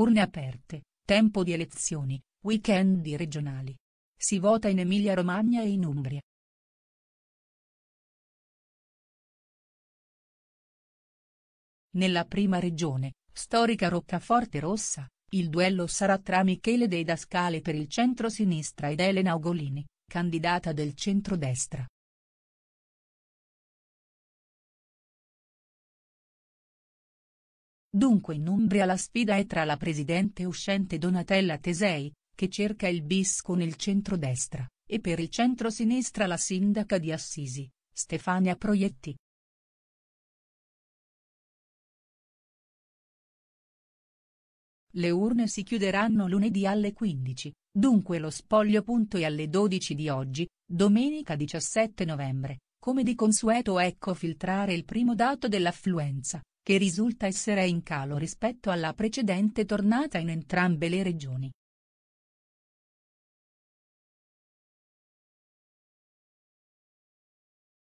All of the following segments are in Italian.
Urne aperte, tempo di elezioni, weekend di regionali. Si vota in Emilia-Romagna e in Umbria. Nella prima regione, storica Roccaforte Rossa, il duello sarà tra Michele Deidascale per il centro-sinistra ed Elena Ugolini, candidata del centro-destra. Dunque in Umbria la sfida è tra la presidente uscente Donatella Tesei, che cerca il bis con il centrodestra, e per il centro-sinistra la sindaca di Assisi, Stefania Proietti. Le urne si chiuderanno lunedì alle 15, dunque lo spoglio. punto È alle 12 di oggi, domenica 17 novembre, come di consueto ecco filtrare il primo dato dell'affluenza, che risulta essere in calo rispetto alla precedente tornata in entrambe le regioni.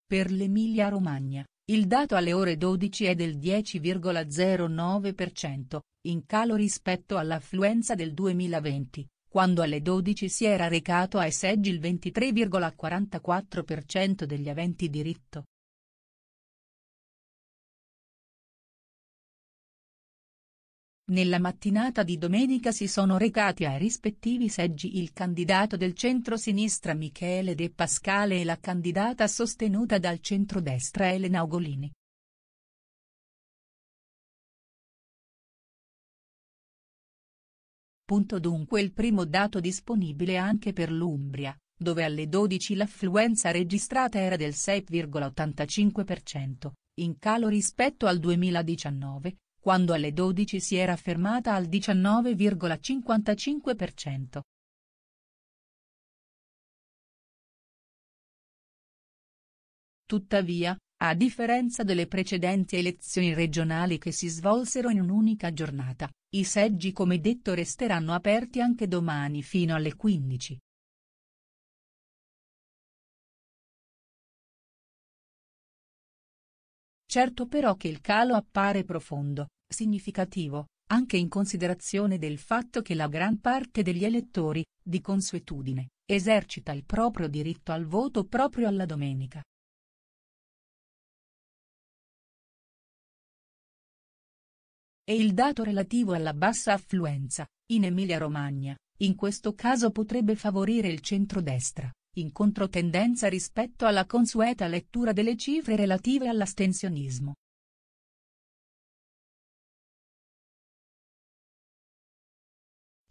Per l'Emilia-Romagna, il dato alle ore 12 è del 10,09%, in calo rispetto all'affluenza del 2020, quando alle 12 si era recato ai seggi il 23,44% degli aventi diritto. Nella mattinata di domenica si sono recati ai rispettivi seggi il candidato del centro-sinistra Michele De Pascale e la candidata sostenuta dal centro-destra Elena Ugolini. Punto dunque il primo dato disponibile anche per l'Umbria, dove alle 12 l'affluenza registrata era del 6,85%, in calo rispetto al 2019, quando alle 12 si era fermata al 19,55%. Tuttavia, a differenza delle precedenti elezioni regionali che si svolsero in un'unica giornata, i seggi come detto resteranno aperti anche domani fino alle 15. Certo però che il calo appare profondo, significativo, anche in considerazione del fatto che la gran parte degli elettori, di consuetudine, esercita il proprio diritto al voto proprio alla domenica. E il dato relativo alla bassa affluenza, in Emilia-Romagna, in questo caso potrebbe favorire il centrodestra, in controtendenza rispetto alla consueta lettura delle cifre relative all'astensionismo.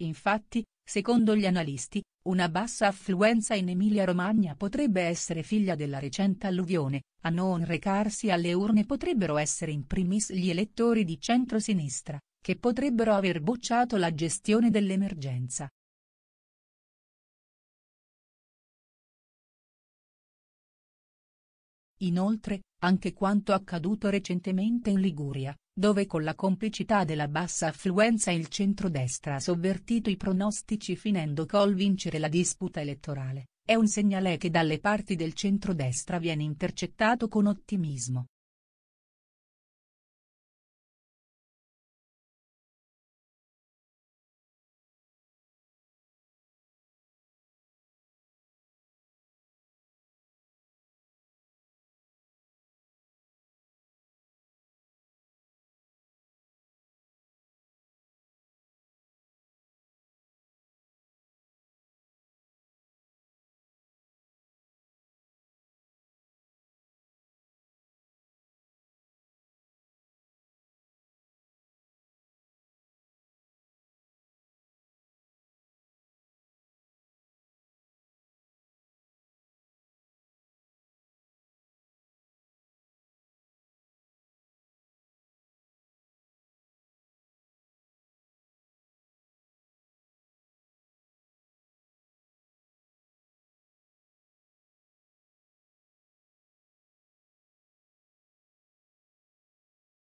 Infatti, secondo gli analisti, una bassa affluenza in Emilia-Romagna potrebbe essere figlia della recente alluvione, a non recarsi alle urne potrebbero essere in primis gli elettori di centrosinistra, che potrebbero aver bocciato la gestione dell'emergenza. Inoltre, anche quanto accaduto recentemente in Liguria, dove con la complicità della bassa affluenza il centrodestra ha sovvertito i pronostici finendo col vincere la disputa elettorale, è un segnale che dalle parti del centrodestra viene intercettato con ottimismo.